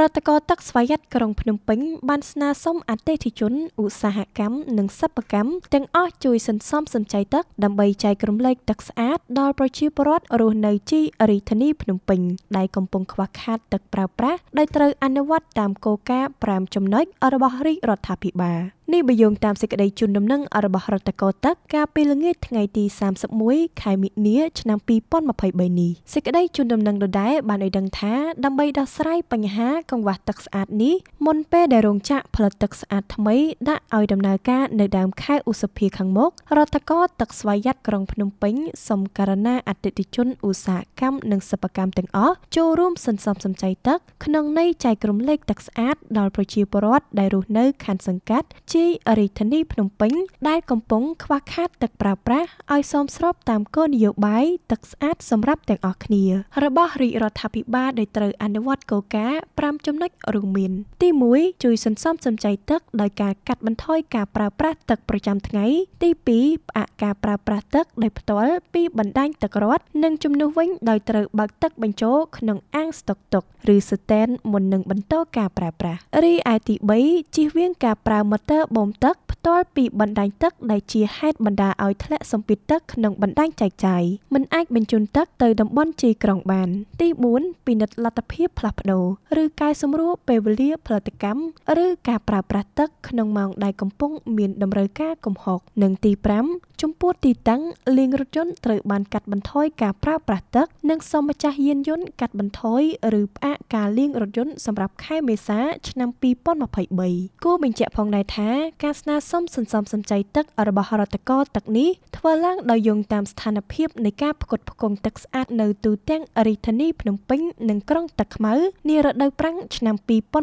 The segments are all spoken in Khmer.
រដ្ឋកោទឹកស្វយ័តក្រុងភ្នំពេញបានស្នើសុំអតិថិជនឧស្សាហកម្មនិងសិប្បកម្មទាំងអស់ជួយសន្សំសំចៃទឹកដើម្បីចែករំលែកទឹកស្អាតដល់ប្រជាពលរដ្ឋរស់នៅជីរាជធានីភ្នំពេញដែលកំពុងខ្វះខាតទឹកប្រើប្រាស់ដោយត្រូវអនុវត្តតាមគោលការណ៍5ចំណុចរបស់រាជរដ្ឋាភិបាល។នេះបយងតាមសេចក្តីជូនដំណឹងរបស់រដ្ឋកោតឹកកាលពីល្ងាចថ្ងៃទី31ខែមិនិនា ឆ្នាំ2023នេះសេចក្តីជូនដំណឹងដដែលបានឲ្យដឹងថាដើម្បីដោះស្រាយបញ្ហាកង្វះទឹកស្អាតនេះមុនពេលដែលរោងចក្រផលិតទឹកស្អាតថ្មីដាក់ឲ្យដំណើរការនៅដើមខែឧសភាខាងមុខរដ្ឋកោទឹកស្វ័យ័តក្រុងភ្នំពេញសំករណាអតិថិជនឧស្សាហកម្មនិងសិប្បកម្មទាំងអស់ចូលរួមសន្សំសំចៃទឹកក្នុងន័យចែកក្រុមលេខទឹកស្អាតដល់ប្រជាពលរដ្ឋដែលរស់នៅខណ្ឌសង្កាត់ជីរាជធានីភ្នំពេញដែលកំពុងខ្វះខាតទឹកប្រើប្រាស់ឲ្យសមស្របតាមគោលនយោបាយទឹកស្អាតសម្រាប់ទាំងអស់គ្នារបស់រាជរដ្ឋាភិបាលដោយត្រូវអនុវត្តគោលការណ៍5ចំណុចរួមមានទី1ជួយសន្សំសំចៃទឹកដោយការកាត់បន្ថយការប្រើប្រាស់ទឹកប្រចាំថ្ងៃទី2ផ្អាកការប្រើប្រាស់ទឹកដោយផ្ទាល់ពីបណ្ដាញទឹករដ្ឋនិងជំនួសវិញដោយត្រូវបើកទឹកបញ្ចូលក្នុងអាងស្តុកទុកឬ stand មុននឹងបន្តការប្រើប្រាស់រីឯទី3ជៀសវាងការប្រើម៉ូទ័របូមទឹកផ្ទាល់ពីបណ្ដាញទឹកដែលជាហេតុបណ្ដាលឲ្យធ្លាក់សម្ពាធទឹកក្នុងបណ្ដាញចែកចាយមិនអាចបញ្ជូនទឹកទៅតំបន់ជាយក្រុងបាន ទី4ពិនិត្យលទ្ធភាពផ្លាស់ប្ដូរឬកែសម្រួលពេលវេលាផលិតកម្មឬការប្រើប្រាស់ទឹកក្នុងម៉ោងដែលកំពុង មាន តម្រូវការកំហុសនិងទី5ចំពោះទីតាំងលាងរថយន្តត្រូវបានកាត់បន្ថយការប្រើប្រាស់ទឹកនិងសម្ម្ចាស់យានយន្តកាត់បន្ថយឬផ្អាកការលាងរថយន្តសម្រាប់ខែមេសា ឆ្នាំ2023គួរបញ្ជាក់ផងដែរថាការស្នើសុំសន្សំសំចៃទឹករបស់រដ្ឋកោទឹកនេះធ្វើឡើងដោយយោងតាមស្ថានភាពនៃការផ្គត់ផ្គង់ទឹកស្អាតនៅទូទាំងរាជធានីភ្នំពេញនិងក្រុងតាខ្មៅនារដូវប្រាំងឆ្នាំ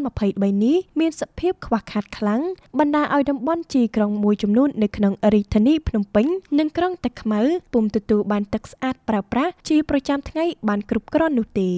2023នេះមានសភាពខ្វះខាតខ្លាំងបណ្ដាលឲ្យតំបន់ជាក្រុងមួយចំនួននៅក្នុងរាជធានីភ្នំពេញនិងក្រុងតាខ្មៅពុំទទួលបានទឹកស្អាតប្រើប្រាស់ជា ប្រចាំថ្ងៃ បានគ្រប់គ្រាន់នោះទេ។